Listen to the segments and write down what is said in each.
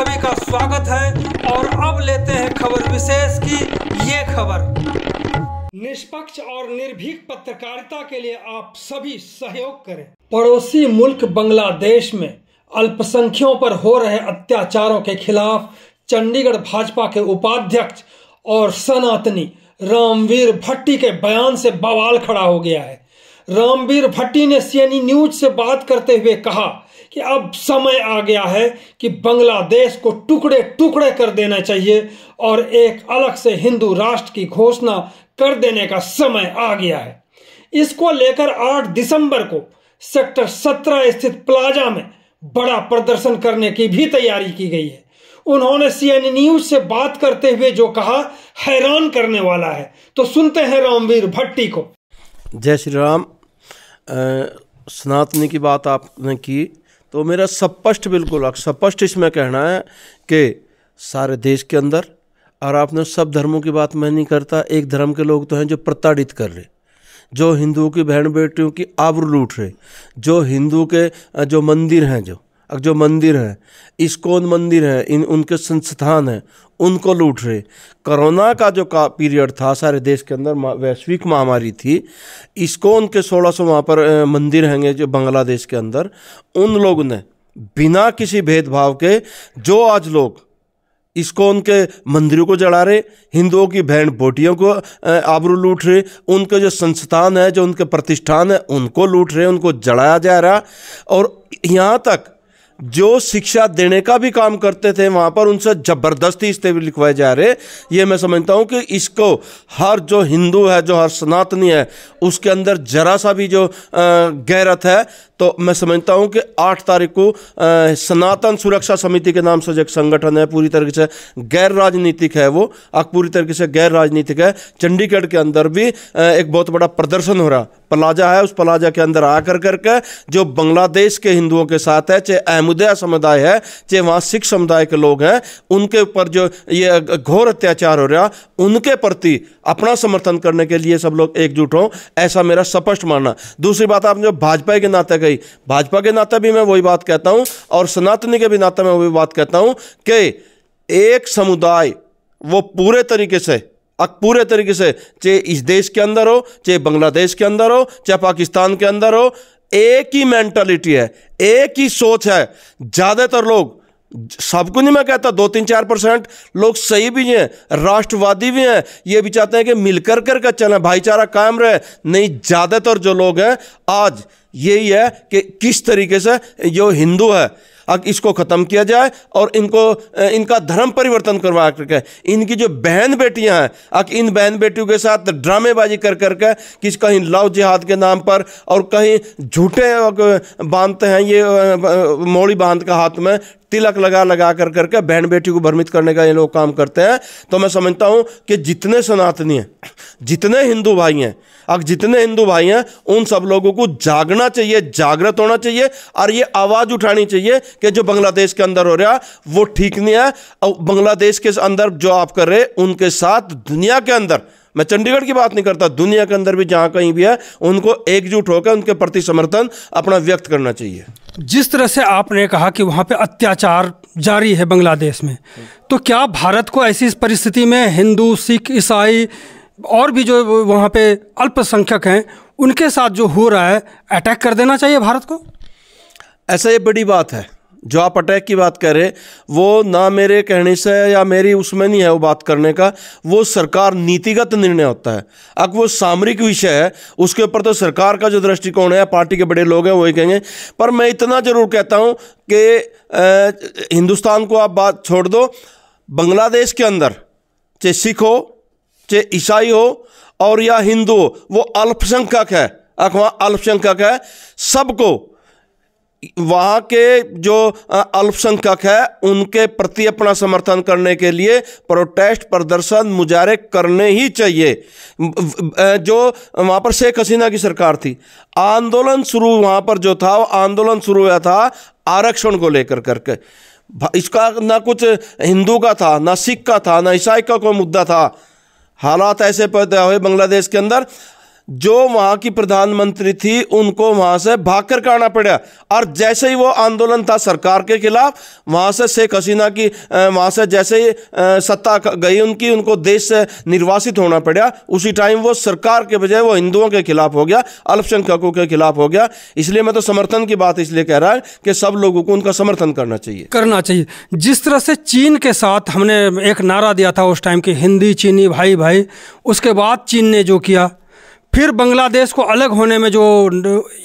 सभी का स्वागत है और अब लेते हैं खबर विशेष की ये खबर निष्पक्ष और निर्भीक पत्रकारिता के लिए आप सभी सहयोग करें पड़ोसी मुल्क बांग्लादेश में अल्पसंख्यकों पर हो रहे अत्याचारों के खिलाफ चंडीगढ़ भाजपा के उपाध्यक्ष और सनातनी रामवीर भट्टी के बयान से बवाल खड़ा हो गया है रामवीर भट्टी ने सीएनई न्यूज से बात करते हुए कहा कि अब समय आ गया है कि बांग्लादेश को टुकड़े टुकड़े कर देना चाहिए और एक अलग से हिंदू राष्ट्र की घोषणा कर देने का समय आ गया है इसको लेकर 8 दिसंबर को सेक्टर 17 स्थित प्लाजा में बड़ा प्रदर्शन करने की भी तैयारी की गई है उन्होंने सीएन न्यूज से बात करते हुए जो कहा हैरान करने वाला है तो सुनते हैं रामवीर भट्टी को जय श्री राम सनातनी की बात आपने की तो मेरा स्पष्ट बिल्कुल स्पष्ट इसमें कहना है कि सारे देश के अंदर और आपने सब धर्मों की बात मैं नहीं करता एक धर्म के लोग तो हैं जो प्रताड़ित कर रहे जो हिंदुओं की बहन बेटियों की आबरू लूट रहे जो हिंदू के जो मंदिर हैं जो जो मंदिर हैं इस्कोन मंदिर हैं इन उनके संस्थान हैं उनको लूट रहे कोरोना का जो का पीरियड था सारे देश के अंदर वैश्विक महामारी थी इसको उनके सोलह सौ वहाँ पर मंदिर हैंगे जो बांग्लादेश के अंदर उन लोगों ने बिना किसी भेदभाव के जो आज लोग इसको उनके मंदिरों को जला रहे हिंदुओं की बहन बोटियों को आबरू लूट रहे उनके जो संस्थान है जो उनके प्रतिष्ठान है उनको लूट रहे उनको जलाया जा रहा और यहाँ तक जो शिक्षा देने का भी काम करते थे वहाँ पर उनसे ज़बरदस्ती इस्तीफे लिखवाए जा रहे ये मैं समझता हूँ कि इसको हर जो हिंदू है जो हर सनातनी है उसके अंदर जरा सा भी जो गैरत है तो मैं समझता हूँ कि आठ तारीख को सनातन सुरक्षा समिति के नाम से जो एक संगठन है पूरी तरीके से गैर राजनीतिक है वो अब पूरी तरीके से गैर राजनीतिक है चंडीगढ़ के अंदर भी एक बहुत बड़ा प्रदर्शन हो रहा प्लाजा है उस प्लाजा के अंदर आकर करके जो बांग्लादेश के हिंदुओं के साथ है चाहे समुदाय समुदाय है चाहे वहाँ सिख समुदाय के लोग हैं उनके ऊपर जो ये घोर अत्याचार हो रहा उनके प्रति अपना समर्थन करने के लिए सब लोग एकजुट हों ऐसा मेरा स्पष्ट मानना दूसरी बात आपने जो भाजपा के नाते कही भाजपा के नाते भी मैं वही बात कहता हूँ और सनातनी के भी नाते मैं वही बात कहता हूँ कि एक समुदाय वो पूरे तरीके से अब पूरे तरीके से चाहे इस देश के अंदर हो चाहे बांग्लादेश के अंदर हो चाहे पाकिस्तान के अंदर हो एक ही मेंटालिटी है एक ही सोच है ज़्यादातर लोग सब कुछ मैं कहता दो तीन चार परसेंट लोग सही भी हैं राष्ट्रवादी भी हैं ये भी चाहते हैं कि मिलकर करके कर चलें भाईचारा कायम रहे नहीं ज़्यादातर जो लोग हैं आज यही है कि किस तरीके से जो हिंदू है अब इसको ख़त्म किया जाए और इनको इनका धर्म परिवर्तन करवा करके इनकी जो बहन बेटियां हैं अब इन बहन बेटियों के साथ ड्रामेबाजी कर करके किस कहीं लव जिहाद के नाम पर और कहीं झूठे बांधते हैं ये मोड़ी बांध का हाथ में तिलक लगा लगा कर करके बहन बेटी को भ्रमित करने का ये लोग काम करते हैं तो मैं समझता हूँ कि जितने सनातनी हैं जितने हिंदू भाई हैं अब जितने हिंदू भाई हैं उन सब लोगों को जागना चाहिए जागृत होना चाहिए और ये आवाज़ उठानी चाहिए कि जो बांग्लादेश के अंदर हो रहा वो ठीक नहीं है और बांग्लादेश के अंदर जो आप कर रहे उनके साथ दुनिया के अंदर मैं चंडीगढ़ की बात नहीं करता दुनिया के अंदर भी जहाँ कहीं भी है उनको एकजुट होकर उनके प्रति समर्थन अपना व्यक्त करना चाहिए जिस तरह से आपने कहा कि वहाँ पे अत्याचार जारी है बांग्लादेश में तो क्या भारत को ऐसी परिस्थिति में हिंदू सिख ईसाई और भी जो वहाँ पे अल्पसंख्यक हैं उनके साथ जो हो रहा है अटैक कर देना चाहिए भारत को ऐसा ये बड़ी बात है जो आप अटैक की बात कर रहे वो ना मेरे कहने से या मेरी उसमें नहीं है वो बात करने का वो सरकार नीतिगत निर्णय होता है अब वो सामरिक विषय है उसके ऊपर तो सरकार का जो दृष्टिकोण है पार्टी के बड़े लोग हैं वो ही कहेंगे पर मैं इतना ज़रूर कहता हूँ कि हिंदुस्तान को आप बात छोड़ दो बांग्लादेश के अंदर चाहे सिख हो चाहे ईसाई हो और या हिंदू हो वो अल्पसंख्यक है अखवा अल्पसंख्यक है सबको वहाँ के जो अल्पसंख्यक है उनके प्रति अपना समर्थन करने के लिए प्रोटेस्ट प्रदर्शन मुजाहरे करने ही चाहिए जो वहाँ पर शेख हसीना की सरकार थी आंदोलन शुरू वहाँ पर जो था वो आंदोलन शुरू हुआ था आरक्षण को लेकर करके इसका ना कुछ हिंदू का था ना सिख का था ना ईसाई का कोई मुद्दा था हालात ऐसे पैदा हुए बांग्लादेश के अंदर जो वहाँ की प्रधानमंत्री थी उनको वहाँ से भाग कर आना पड़ा और जैसे ही वो आंदोलन था सरकार के खिलाफ वहाँ से शेख हसीना की वहाँ से जैसे ही सत्ता गई उनकी उनको देश से निर्वासित होना पड़ा उसी टाइम वो सरकार के बजाय वो हिंदुओं के खिलाफ हो गया अल्पसंख्यकों के खिलाफ हो गया इसलिए मैं तो समर्थन की बात इसलिए कह रहा है कि सब लोगों को उनका समर्थन करना चाहिए करना चाहिए जिस तरह से चीन के साथ हमने एक नारा दिया था उस टाइम की हिंदी चीनी भाई भाई उसके बाद चीन ने जो किया फिर बांग्लादेश को अलग होने में जो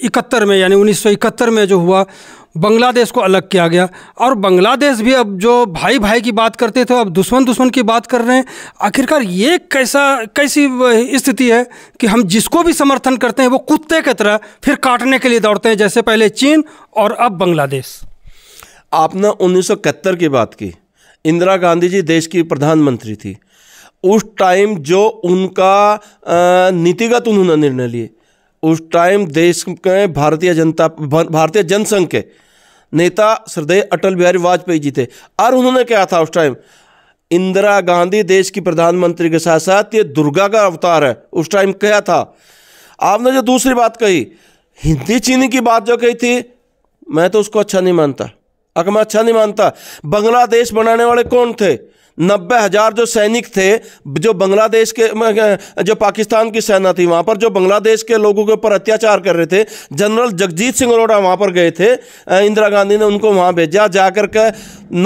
इकहत्तर में यानी इकहत्तर में जो हुआ बांग्लादेश को अलग किया गया और बांग्लादेश भी अब जो भाई भाई की बात करते थे अब दुश्मन दुश्मन की बात कर रहे हैं आखिरकार ये कैसा कैसी स्थिति है कि हम जिसको भी समर्थन करते हैं वो कुत्ते की तरह फिर काटने के लिए दौड़ते हैं जैसे पहले चीन और अब बांग्लादेश आपने उन्नीस की बात की इंदिरा गांधी जी देश की प्रधानमंत्री थी उस टाइम जो उनका नीतिगत उन्होंने निर्णय लिए उस टाइम देश के भारतीय जनता भारतीय जनसंघ के नेता श्रद्धेय अटल बिहारी वाजपेयी जी थे और उन्होंने क्या था उस टाइम इंदिरा गांधी देश की प्रधानमंत्री के साथ साथ ये दुर्गा का अवतार है उस टाइम क्या था आपने जो दूसरी बात कही हिंदी चीनी की बात जो कही थी मैं तो उसको अच्छा नहीं मानता अगर मैं अच्छा नहीं मानता बांग्लादेश बनाने वाले कौन थे नब्बे हज़ार जो सैनिक थे जो बांग्लादेश के जो पाकिस्तान की सेना थी वहाँ पर जो बांग्लादेश के लोगों के ऊपर अत्याचार कर रहे थे जनरल जगजीत सिंह अरोड़ा वहाँ पर गए थे इंदिरा गांधी ने उनको वहाँ भेजा जाकर के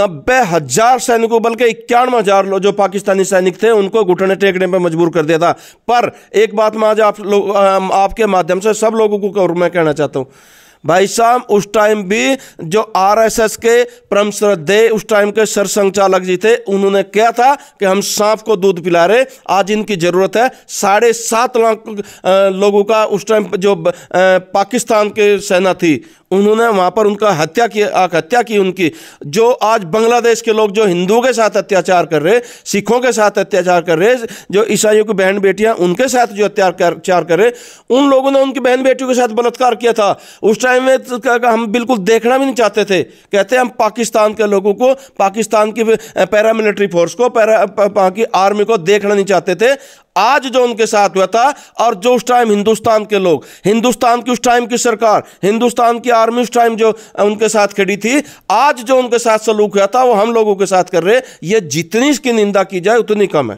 नब्बे हज़ार सैनिकों बल्कि इक्यानवे हज़ार जो पाकिस्तानी सैनिक थे उनको घुटने टेकने पर मजबूर कर दिया था पर एक बात मैं आज आप लोग आपके माध्यम से सब लोगों को मैं कहना चाहता हूँ भाई साहब उस टाइम भी जो आरएसएस के परम श्रद्धे उस टाइम के सरसंचालक जी थे उन्होंने क्या था कि हम सांप को दूध पिला रहे आज इनकी ज़रूरत है साढ़े सात लाख लोगों का उस टाइम जो पाकिस्तान के सेना थी उन्होंने वहाँ पर उनका हत्या की हत्या की उनकी जो आज बांग्लादेश के लोग जो हिंदुओं के साथ अत्याचार कर रहे सिखों के साथ अत्याचार कर रहे जो ईसाइयों की बहन बेटियाँ उनके साथ जो अत्याचार कर रहे उन लोगों ने उनकी बहन बेटियों के साथ बलात्कार किया था उस टाइम में तो हम बिल्कुल देखना भी नहीं चाहते थे कहते हम पाकिस्तान के लोगों को पाकिस्तान की पैरामिलिट्री फोर्स को पैरा की आर्मी को देखना नहीं चाहते थे आज जो उनके साथ हुआ था और जो उस टाइम हिंदुस्तान के लोग हिंदुस्तान की उस टाइम की सरकार हिंदुस्तान की आर्मी उस टाइम जो उनके साथ खड़ी थी आज जो उनके साथ सलूक हुआ था वो हम लोगों के साथ कर रहे ये जितनी इसकी निंदा की जाए उतनी कम है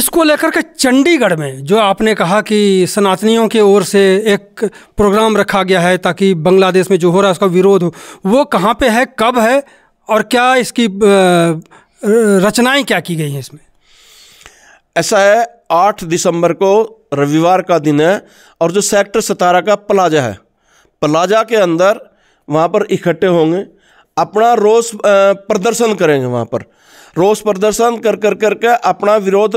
इसको लेकर के चंडीगढ़ में जो आपने कहा कि सनातनियों की ओर से एक प्रोग्राम रखा गया है ताकि बांग्लादेश में जो हो रहा है उसका विरोध हो वो कहाँ पे है कब है और क्या इसकी रचनाएं क्या की गई हैं इसमें ऐसा है 8 दिसंबर को रविवार का दिन है और जो सेक्टर सतारह का प्लाजा है प्लाजा के अंदर वहाँ पर इकट्ठे होंगे अपना रोष प्रदर्शन करेंगे वहाँ पर रोष प्रदर्शन कर कर कर के अपना विरोध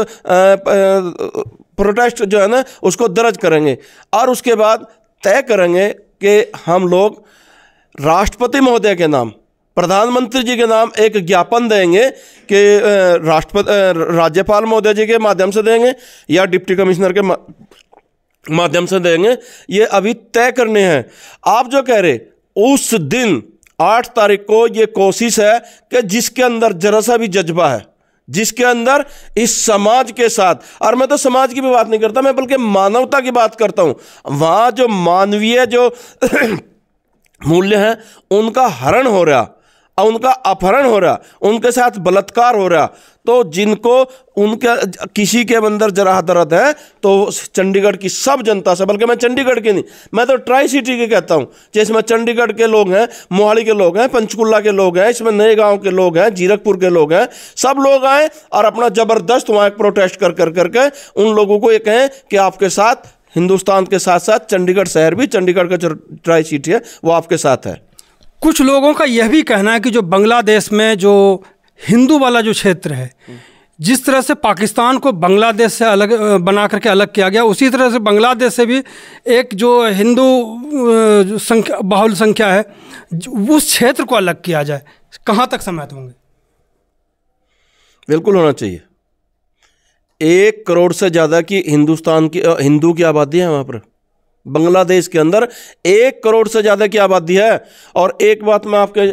प्रोटेस्ट जो है ना उसको दर्ज करेंगे और उसके बाद तय करेंगे कि हम लोग राष्ट्रपति महोदय के नाम प्रधानमंत्री जी के नाम एक ज्ञापन देंगे कि राष्ट्रपति राज्यपाल महोदय जी के माध्यम से देंगे या डिप्टी कमिश्नर के माध्यम से देंगे ये अभी तय करने हैं आप जो कह रहे उस दिन आठ तारीख को ये कोशिश है कि जिसके अंदर जरा सा भी जज्बा है जिसके अंदर इस समाज के साथ और मैं तो समाज की भी बात नहीं करता मैं बल्कि मानवता की बात करता हूँ वहाँ जो मानवीय जो मूल्य हैं उनका हरण हो रहा और उनका अपहरण हो रहा उनके साथ बलात्कार हो रहा तो जिनको उनके किसी के अंदर जरा दर्द है तो चंडीगढ़ की सब जनता से बल्कि मैं चंडीगढ़ के नहीं मैं तो ट्राई सिटी के कहता हूँ जिसमें चंडीगढ़ के लोग हैं मोहाली के लोग हैं पंचकुला के लोग हैं इसमें नए गांव के लोग हैं जीरकपुर के लोग हैं सब लोग आए और अपना ज़बरदस्त वहाँ एक प्रोटेस्ट कर कर करके उन लोगों को ये कहें कि आपके साथ हिंदुस्तान के साथ साथ चंडीगढ़ शहर भी चंडीगढ़ का जो ट्राई सिटी है वो आपके साथ है कुछ लोगों का यह भी कहना है कि जो बांग्लादेश में जो हिंदू वाला जो क्षेत्र है जिस तरह से पाकिस्तान को बांग्लादेश से अलग बना करके अलग किया गया उसी तरह से बांग्लादेश से भी एक जो हिंदू संख्या बाहुल संख्या है उस क्षेत्र को अलग किया जाए कहाँ तक समय होंगे बिल्कुल होना चाहिए एक करोड़ से ज़्यादा की हिंदुस्तान की हिंदू की आबादी है वहाँ पर बांग्लादेश के अंदर एक करोड़ से ज़्यादा की आबादी है और एक बात मैं आपके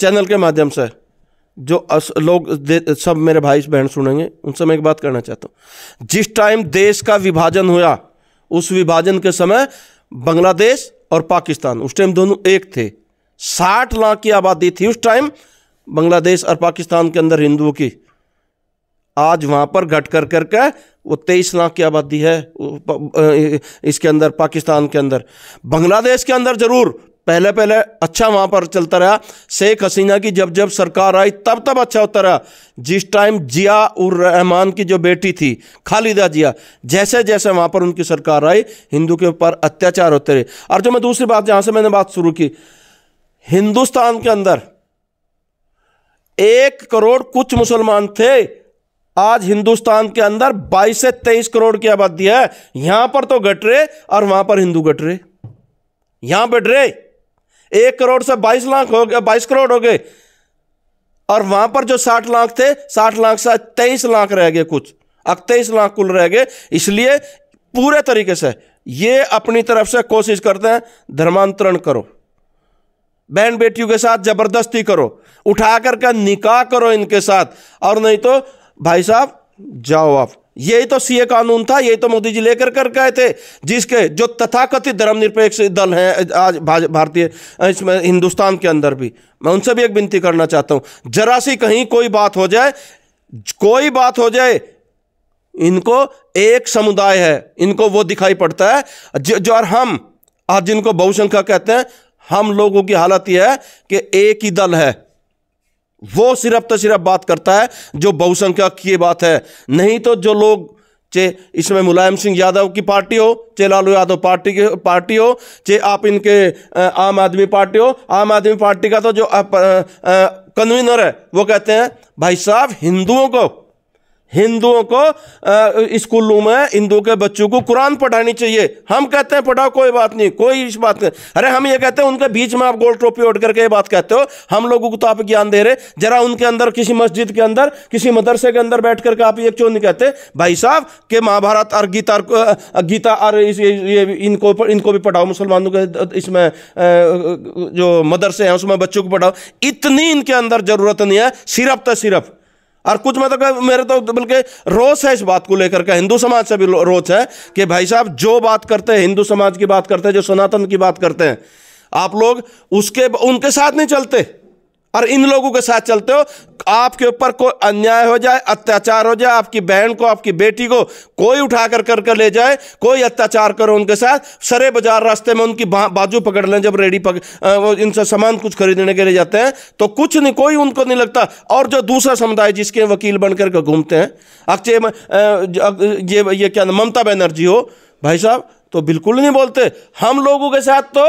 चैनल के माध्यम से जो लोग सब मेरे भाई बहन सुनेंगे उनसे मैं एक बात करना चाहता हूँ जिस टाइम देश का विभाजन हुआ उस विभाजन के समय बांग्लादेश और पाकिस्तान उस टाइम दोनों एक थे साठ लाख की आबादी थी उस टाइम बांग्लादेश और पाकिस्तान के अंदर हिंदुओं की आज वहाँ पर घट कर करके वो तेईस लाख की आबादी है इसके अंदर पाकिस्तान के अंदर बांग्लादेश के अंदर ज़रूर पहले पहले अच्छा वहाँ पर चलता रहा शेख हसीना की जब जब सरकार आई तब तब अच्छा होता रहा जिस टाइम जिया उर रहमान की जो बेटी थी खालिदा जिया जैसे जैसे वहाँ पर उनकी सरकार आई हिंदू के ऊपर अत्याचार होते रहे और जो मैं दूसरी बात जहाँ से मैंने बात शुरू की हिंदुस्तान के अंदर एक करोड़ कुछ मुसलमान थे आज हिंदुस्तान के अंदर 22 से 23 करोड़ की आबादी है यहां पर तो घट रहे और वहां पर हिंदू घट रहे यहां बढ़ रहे एक करोड़ से 22 लाख हो गए 22 करोड़ हो गए और वहां पर जो 60 लाख थे 60 लाख से तेईस लाख रह गए कुछ अकतेईस लाख कुल रह गए इसलिए पूरे तरीके से ये अपनी तरफ से कोशिश करते हैं धर्मांतरण करो बहन बेटियों के साथ जबरदस्ती करो उठा करके निकाह करो इनके साथ और नहीं तो भाई साहब जाओ आप यही तो सीए कानून था यही तो मोदी जी लेकर कर गए थे जिसके जो तथाकथित धर्मनिरपेक्ष दल हैं आज भारतीय इसमें हिंदुस्तान के अंदर भी मैं उनसे भी एक विनती करना चाहता हूं जरा सी कहीं कोई बात हो जाए कोई बात हो जाए इनको एक समुदाय है इनको वो दिखाई पड़ता है जो और हम आज जिनको बहुसंख्या कहते हैं हम लोगों की हालत यह है कि एक ही दल है वो सिर्फ तो सिर्फ बात करता है जो बहुसंख्यक की बात है नहीं तो जो लोग चाहे इसमें मुलायम सिंह यादव की पार्टी हो चाहे लालू यादव पार्टी की पार्टी हो चाहे आप इनके आम आदमी पार्टी हो आम आदमी पार्टी का तो जो कन्वीनर है वो कहते हैं भाई साहब हिंदुओं को हिंदुओं को स्कूलों में हिंदुओं के बच्चों को कुरान पढ़ानी चाहिए हम कहते हैं पढ़ाओ कोई बात नहीं कोई इस बात नहीं अरे हम ये कहते हैं उनके बीच में आप गोल टोपी ओढ़ करके ये बात कहते हो हम लोगों को तो आप ज्ञान दे रहे जरा उनके अंदर किसी मस्जिद के अंदर किसी मदरसे के अंदर बैठ करके आप ये क्यों नहीं कहते भाई साहब के महाभारत और गीता गीता और ये इनको इनको भी पढ़ाओ मुसलमानों के इसमें जो मदरसे हैं उसमें बच्चों को पढ़ाओ इतनी इनके अंदर ज़रूरत नहीं है सिर्फ तो सिर्फ और कुछ मतलब मेरे तो बल्कि रोष है इस बात को लेकर के हिंदू समाज से भी रोष है कि भाई साहब जो बात करते हैं हिंदू समाज की बात करते हैं जो सनातन की बात करते हैं आप लोग उसके उनके साथ नहीं चलते और इन लोगों के साथ चलते हो आपके ऊपर कोई अन्याय हो जाए अत्याचार हो जाए आपकी बहन को आपकी बेटी को कोई उठा कर करके ले जाए कोई अत्याचार करो उनके साथ सरे बाजार रास्ते में उनकी बाजू पकड़ लें जब रेडी पक इनसे सामान कुछ खरीदने के लिए जाते हैं तो कुछ नहीं कोई उनको नहीं लगता और जो दूसरा समुदाय जिसके वकील बनकर के घूमते हैं अक्षय ये ये क्या ममता बनर्जी हो भाई साहब तो बिल्कुल नहीं बोलते हम लोगों के साथ तो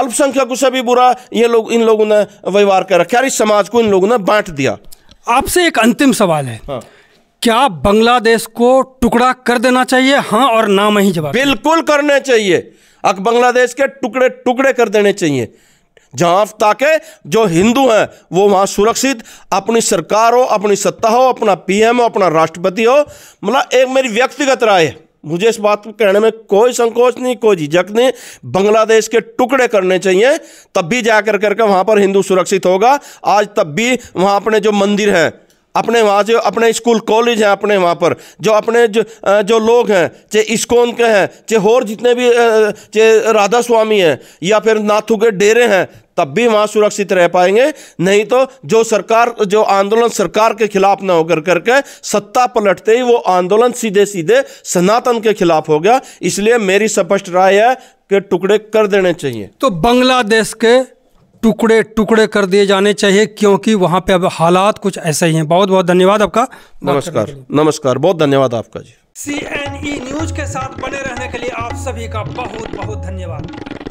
अल्पसंख्यकों से भी बुरा ये लोग इन लोगों ने व्यवहार कर रखा इस समाज को इन लोगों ने बांट दिया आपसे एक अंतिम सवाल है हाँ। क्या बांग्लादेश को टुकड़ा कर देना चाहिए हाँ और ना में ही जवाब बिल्कुल करने चाहिए अब बांग्लादेश के टुकड़े टुकड़े कर देने चाहिए जहाँ ताकि जो हिंदू हैं वो वहाँ सुरक्षित अपनी सरकार हो अपनी सत्ता हो अपना पीएम हो अपना राष्ट्रपति हो मतलब एक मेरी व्यक्तिगत राय है मुझे इस बात को कहने में कोई संकोच नहीं कोई झिझक नहीं बांग्लादेश के टुकड़े करने चाहिए तब भी जा कर करके वहाँ पर हिंदू सुरक्षित होगा आज तब भी वहाँ अपने जो मंदिर हैं अपने वहाँ जो अपने स्कूल कॉलेज हैं अपने वहाँ पर जो अपने जो जो लोग हैं चाहे इस्कोन के हैं चाहे और जितने भी चाहे राधा स्वामी हैं या फिर नाथू के डेरे हैं तब भी वहाँ सुरक्षित रह पाएंगे नहीं तो जो सरकार जो आंदोलन सरकार के खिलाफ ना होकर करके सत्ता पलटते ही वो आंदोलन सीधे सीधे सनातन के खिलाफ हो गया इसलिए मेरी स्पष्ट राय है कि टुकड़े कर देने चाहिए तो बांग्लादेश के टुकड़े टुकड़े कर दिए जाने चाहिए क्योंकि वहाँ पे अब हालात कुछ ऐसे ही हैं बहुत बहुत धन्यवाद आपका नमस्कार नमस्कार बहुत धन्यवाद आपका जी सी एन ई न्यूज के साथ बने रहने के लिए आप सभी का बहुत बहुत धन्यवाद